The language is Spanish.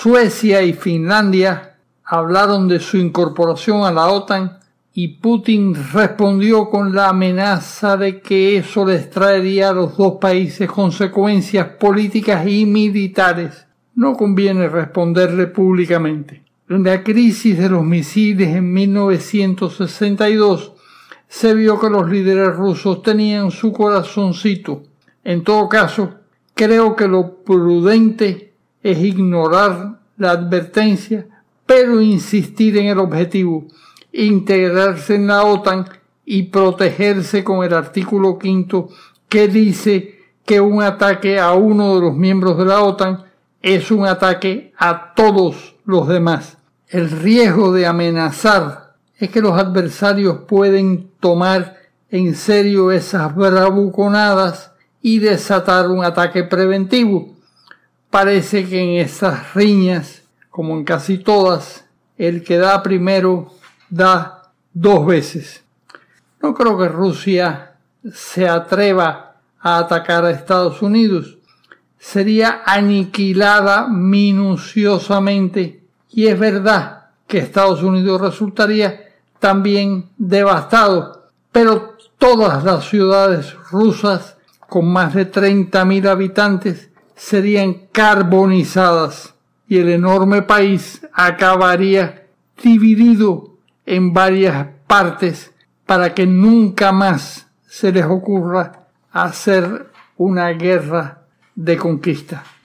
Suecia y Finlandia hablaron de su incorporación a la OTAN y Putin respondió con la amenaza de que eso les traería a los dos países consecuencias políticas y militares. No conviene responderle públicamente. La crisis de los misiles en 1962 se vio que los líderes rusos tenían su corazoncito. En todo caso, creo que lo prudente es ignorar la advertencia, pero insistir en el objetivo, integrarse en la OTAN y protegerse con el artículo quinto que dice que un ataque a uno de los miembros de la OTAN es un ataque a todos los demás. El riesgo de amenazar es que los adversarios pueden tomar en serio esas bravuconadas y desatar un ataque preventivo Parece que en estas riñas, como en casi todas, el que da primero da dos veces. No creo que Rusia se atreva a atacar a Estados Unidos. Sería aniquilada minuciosamente y es verdad que Estados Unidos resultaría también devastado, pero todas las ciudades rusas con más de 30.000 habitantes serían carbonizadas y el enorme país acabaría dividido en varias partes para que nunca más se les ocurra hacer una guerra de conquista.